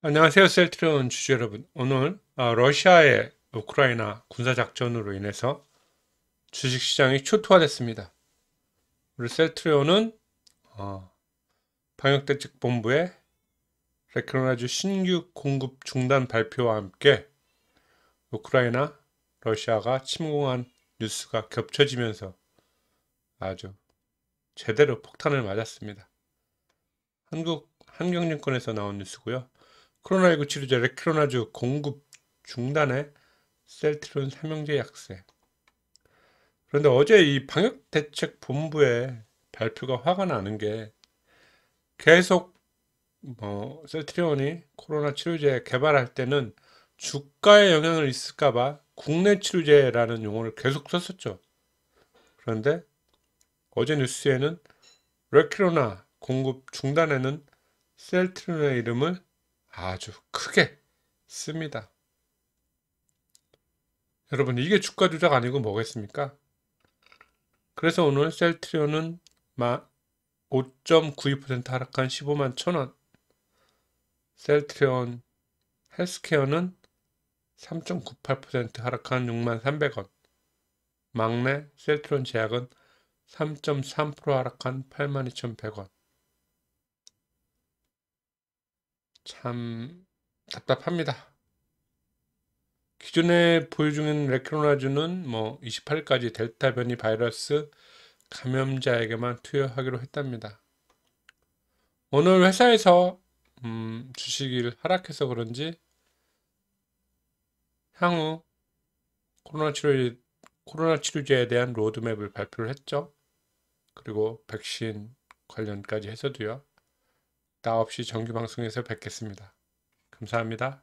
안녕하세요. 셀트리온 주주 여러분. 오늘 어, 러시아의 우크라이나 군사작전으로 인해서 주식시장이 초토화됐습니다. 우리 셀트리온은 어, 방역대책본부의 레크로나주 신규 공급 중단 발표와 함께 우크라이나 러시아가 침공한 뉴스가 겹쳐지면서 아주 제대로 폭탄을 맞았습니다. 한국 한경증권에서 나온 뉴스고요. 코로나19 치료제 레키로나주 공급 중단에 셀트론 삼형제 약세. 그런데 어제 이 방역대책본부의 발표가 화가 나는 게 계속 뭐 셀트리온이 코로나 치료제 개발할 때는 주가에 영향을 있을까봐 국내 치료제라는 용어를 계속 썼었죠. 그런데 어제 뉴스에는 레키로나 공급 중단에는 셀트리온의 이름을 아주 크게 씁니다. 여러분 이게 주가 조작 아니고 뭐겠습니까? 그래서 오늘 셀트리온은 5.92% 하락한 15만 천원 셀트리온 헬스케어는 3.98% 하락한 6만 300원 막내 셀트론 제약은 3.3% 하락한 82,100원 참 답답합니다. 기존에 보유 중인 레크로나주는 뭐 28까지 델타 변이 바이러스 감염자에게만 투여하기로 했답니다. 오늘 회사에서 음, 주식이 하락해서 그런지 향후 코로나 치료 코로나 치료제에 대한 로드맵을 발표를 했죠. 그리고 백신 관련까지 해서도요. 9시 정규 방송에서 뵙겠습니다. 감사합니다.